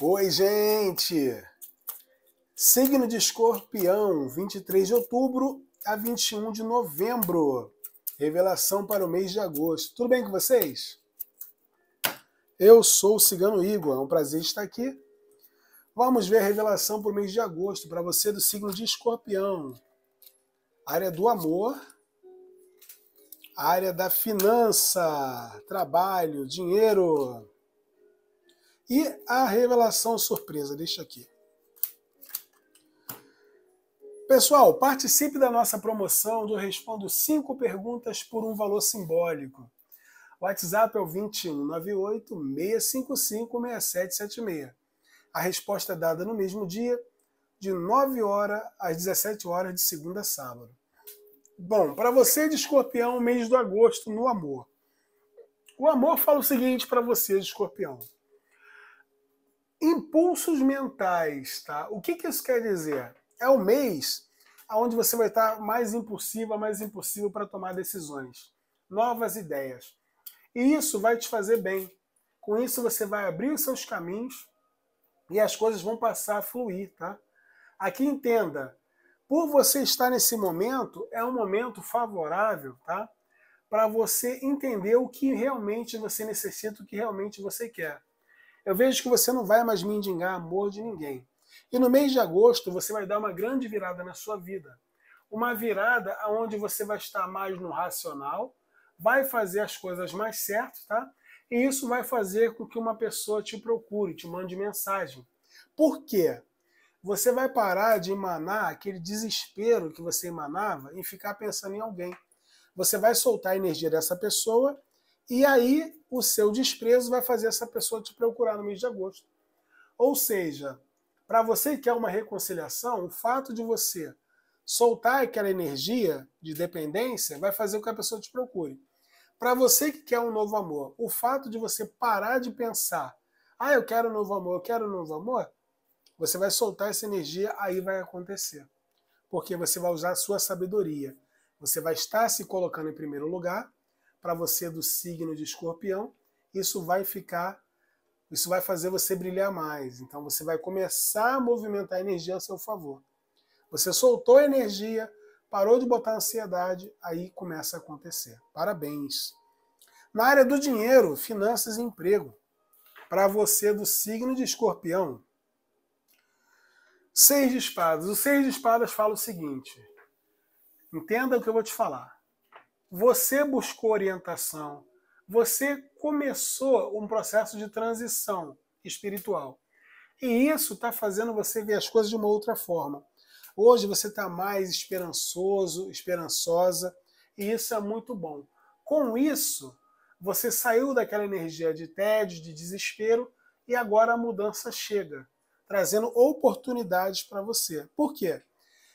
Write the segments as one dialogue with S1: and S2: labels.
S1: Oi, gente! Signo de Escorpião, 23 de outubro a 21 de novembro. Revelação para o mês de agosto. Tudo bem com vocês? Eu sou o Cigano Igor, é um prazer estar aqui. Vamos ver a revelação para o mês de agosto, para você do signo de Escorpião. Área do amor, área da finança, trabalho, dinheiro. E a revelação surpresa, deixa aqui. Pessoal, participe da nossa promoção do Respondo 5 Perguntas por um Valor Simbólico. O WhatsApp é o 2198-655-6776. A resposta é dada no mesmo dia, de 9 horas às 17 horas de segunda a sábado. Bom, para você de escorpião, mês do agosto no amor. O amor fala o seguinte para você de escorpião impulsos mentais, tá? O que, que isso quer dizer? É o mês onde você vai estar mais impulsiva, mais impulsivo para tomar decisões, novas ideias. E isso vai te fazer bem. Com isso você vai abrir os seus caminhos e as coisas vão passar a fluir, tá? Aqui entenda, por você estar nesse momento, é um momento favorável, tá? Para você entender o que realmente você necessita, o que realmente você quer eu vejo que você não vai mais mendigar amor de ninguém. E no mês de agosto você vai dar uma grande virada na sua vida. Uma virada onde você vai estar mais no racional, vai fazer as coisas mais certas, tá? E isso vai fazer com que uma pessoa te procure, te mande mensagem. Por quê? Você vai parar de emanar aquele desespero que você emanava em ficar pensando em alguém. Você vai soltar a energia dessa pessoa e aí o seu desprezo vai fazer essa pessoa te procurar no mês de agosto. Ou seja, para você que quer uma reconciliação, o fato de você soltar aquela energia de dependência vai fazer com que a pessoa te procure. Para você que quer um novo amor, o fato de você parar de pensar, ah, eu quero um novo amor, eu quero um novo amor, você vai soltar essa energia, aí vai acontecer. Porque você vai usar a sua sabedoria. Você vai estar se colocando em primeiro lugar para você do signo de escorpião, isso vai ficar, isso vai fazer você brilhar mais. Então você vai começar a movimentar a energia a seu favor. Você soltou a energia, parou de botar ansiedade, aí começa a acontecer. Parabéns! Na área do dinheiro, finanças e emprego, para você do signo de escorpião, seis de espadas. O seis de espadas fala o seguinte: entenda o que eu vou te falar você buscou orientação, você começou um processo de transição espiritual. E isso está fazendo você ver as coisas de uma outra forma. Hoje você está mais esperançoso, esperançosa, e isso é muito bom. Com isso, você saiu daquela energia de tédio, de desespero, e agora a mudança chega, trazendo oportunidades para você. Por quê?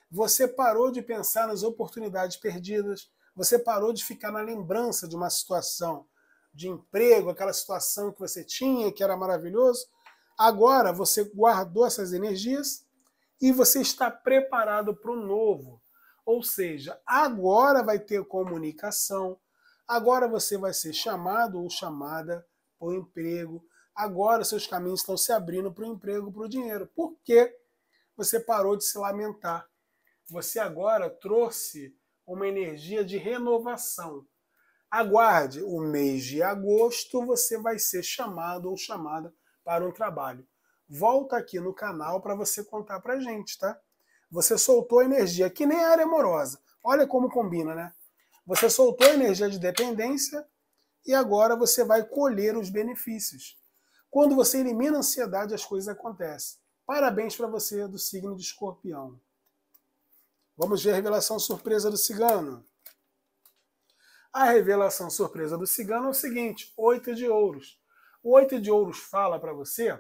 S1: Você parou de pensar nas oportunidades perdidas, você parou de ficar na lembrança de uma situação de emprego, aquela situação que você tinha, que era maravilhoso. Agora você guardou essas energias e você está preparado para o novo. Ou seja, agora vai ter comunicação, agora você vai ser chamado ou chamada para o emprego, agora seus caminhos estão se abrindo para o emprego, para o dinheiro. Por quê? Você parou de se lamentar. Você agora trouxe uma energia de renovação. Aguarde, o mês de agosto você vai ser chamado ou chamada para um trabalho. Volta aqui no canal para você contar para gente, tá? Você soltou energia, que nem a área amorosa. Olha como combina, né? Você soltou energia de dependência e agora você vai colher os benefícios. Quando você elimina a ansiedade, as coisas acontecem. Parabéns para você do signo de escorpião. Vamos ver a revelação surpresa do cigano. A revelação surpresa do cigano é o seguinte: oito de ouros. O oito de ouros fala para você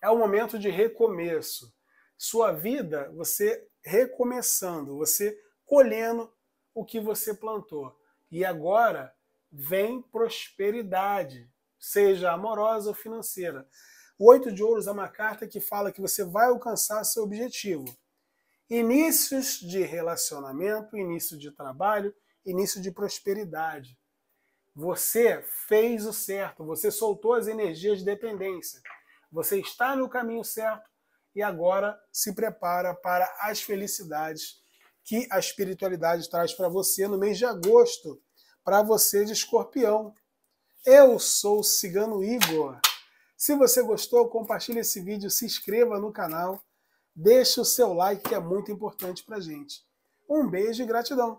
S1: é o momento de recomeço. Sua vida, você recomeçando, você colhendo o que você plantou. E agora vem prosperidade, seja amorosa ou financeira. O oito de ouros é uma carta que fala que você vai alcançar seu objetivo. Inícios de relacionamento, início de trabalho, início de prosperidade. Você fez o certo, você soltou as energias de dependência. Você está no caminho certo e agora se prepara para as felicidades que a espiritualidade traz para você no mês de agosto, para você de escorpião. Eu sou o Cigano Igor. Se você gostou, compartilhe esse vídeo, se inscreva no canal deixe o seu like que é muito importante para gente. Um beijo e gratidão!